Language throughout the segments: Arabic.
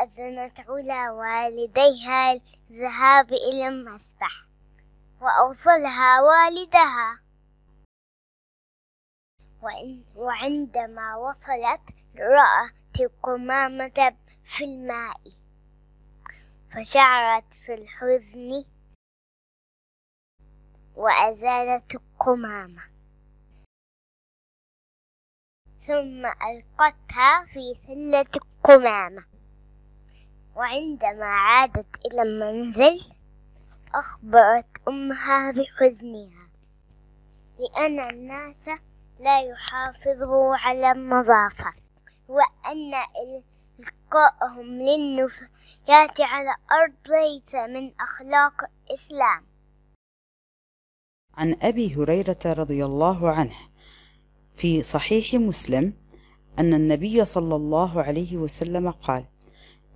فأذنت على والديها للذهاب إلى المسبح وأوصلها والدها وعندما وصلت رأت قمامة في الماء فشعرت في الحزن وأزالت القمامة ثم ألقتها في سلة القمامة وعندما عادت إلى المنزل أخبرت أمها بحزنها لأن الناس لا يحافظوا على النظافة وأن إلقاءهم للنفايات على الأرض ليس من أخلاق الإسلام عن أبي هريرة رضي الله عنه في صحيح مسلم أن النبي صلى الله عليه وسلم قال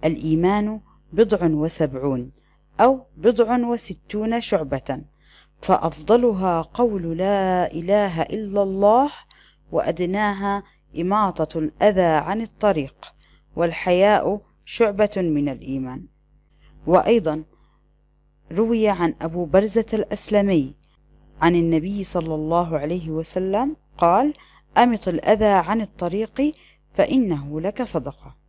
الإيمان بضع وسبعون أو بضع وستون شعبة فأفضلها قول لا إله إلا الله وأدناها إماطة الأذى عن الطريق والحياء شعبة من الإيمان وأيضا روي عن أبو برزة الأسلمي عن النبي صلى الله عليه وسلم قال أمط الأذى عن الطريق فإنه لك صدقة